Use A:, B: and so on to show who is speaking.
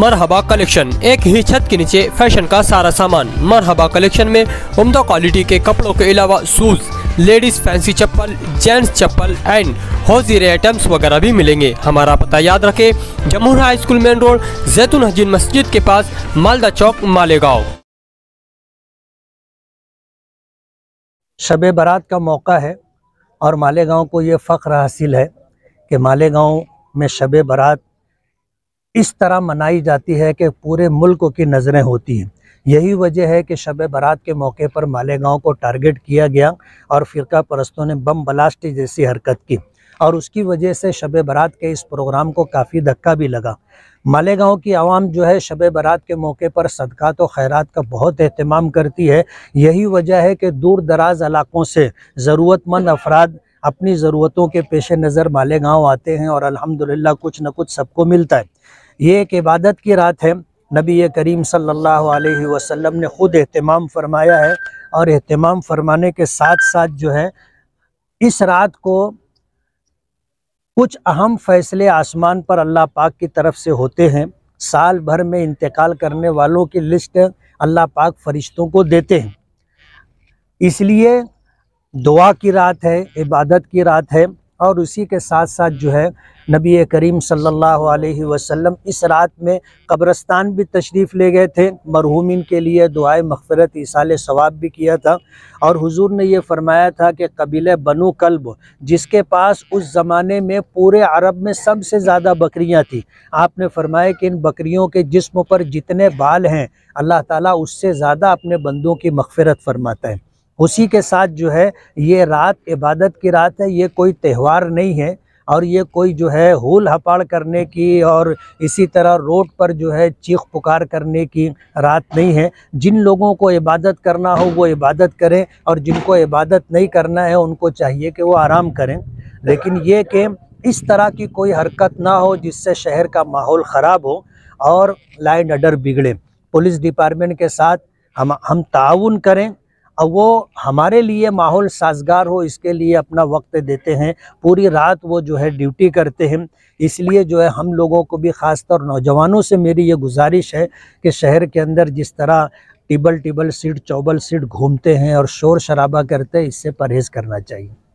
A: मरहबा कलेक्शन एक ही छत के नीचे फैशन का सारा सामान मरहबा कलेक्शन में उम्दा क्वालिटी के कपड़ों के अलावा शूज लेडीज फैंसी चप्पल जेंट्स चप्पल एंड हौजीरे आइटम्स वगैरह भी मिलेंगे हमारा पता याद रखें Jamhur high school main road जैतून हजीन मस्जिद के पास मालदा चौक मालेगांव
B: शब बारात का मौका है और मालेगांव को ये फ़ख्र हासिल है कि मालेगांव में शब बारात इस तरह मनाई जाती है कि पूरे मुल्क की नज़रें होती हैं यही वजह है कि शब बारात के मौके पर मालेगांव को टारगेट किया गया और फ़िरका परस्तों ने बम ब्लास्ट जैसी हरकत की और उसकी वजह से शब बारात के इस प्रोग्राम को काफ़ी धक्का भी लगा मालेगांव की आवाम जो है शब बारात के मौके पर सदका और खैरात का बहुत अहतमाम करती है यही वजह है कि दूर दराज इलाकों से ज़रूरतमंद अफराद अपनी ज़रूरतों के पेश नज़र मालेगाँव आते हैं और अलहमदिल्ला कुछ न कुछ सबको मिलता है ये एक इबादत की रात है नबी करीम सल्लल्लाहु अलैहि वसल्लम ने ख़ुद अहतमाम फरमाया है और अहतमाम फरमाने के साथ साथ जो है इस रात को कुछ अहम फ़ैसले आसमान पर अल्लाह पाक की तरफ से होते हैं साल भर में इंतकाल करने वालों की लिस्ट अल्लाह पाक फरिश्तों को देते हैं इसलिए दुआ की रात है इबादत की रात है और उसी के साथ साथ जो है नबी करीम सल्लल्लाहु अलैहि वसल्लम इस रात में कब्रस्तान भी तशरीफ़ ले गए थे मरहूमिन के लिए दुआए मफ़रत इसाल सवाब भी किया था और हुजूर ने यह फ़रमाया था कि कबीले बनु कल्ब जिसके पास उस ज़माने में पूरे अरब में सबसे ज़्यादा बकरियां थी आपने फरमाया कि इन बकरियों के जिसम पर जितने बाल हैं अल्लाह ताली उससे ज़्यादा अपने बंदों की मफ़रत फरमाता है उसी के साथ जो है ये रात इबादत की रात है ये कोई त्यौहार नहीं है और ये कोई जो है हूल हपाड़ करने की और इसी तरह रोड पर जो है चीख पुकार करने की रात नहीं है जिन लोगों को इबादत करना हो वो इबादत करें और जिनको इबादत नहीं करना है उनको चाहिए कि वो आराम करें लेकिन ये कि इस तरह की कोई हरकत ना हो जिससे शहर का माहौल ख़राब हो और लाइन अडर बिगड़े पुलिस डिपार्टमेंट के साथ हम हम ताउन करें और वो हमारे लिए माहौल साजगार हो इसके लिए अपना वक्त देते हैं पूरी रात वो जो है ड्यूटी करते हैं इसलिए जो है हम लोगों को भी ख़ासतौर नौजवानों से मेरी ये गुजारिश है कि शहर के अंदर जिस तरह टिबल टिबल सीट चौबल सीट घूमते हैं और शोर शराबा करते हैं इससे परहेज़ करना चाहिए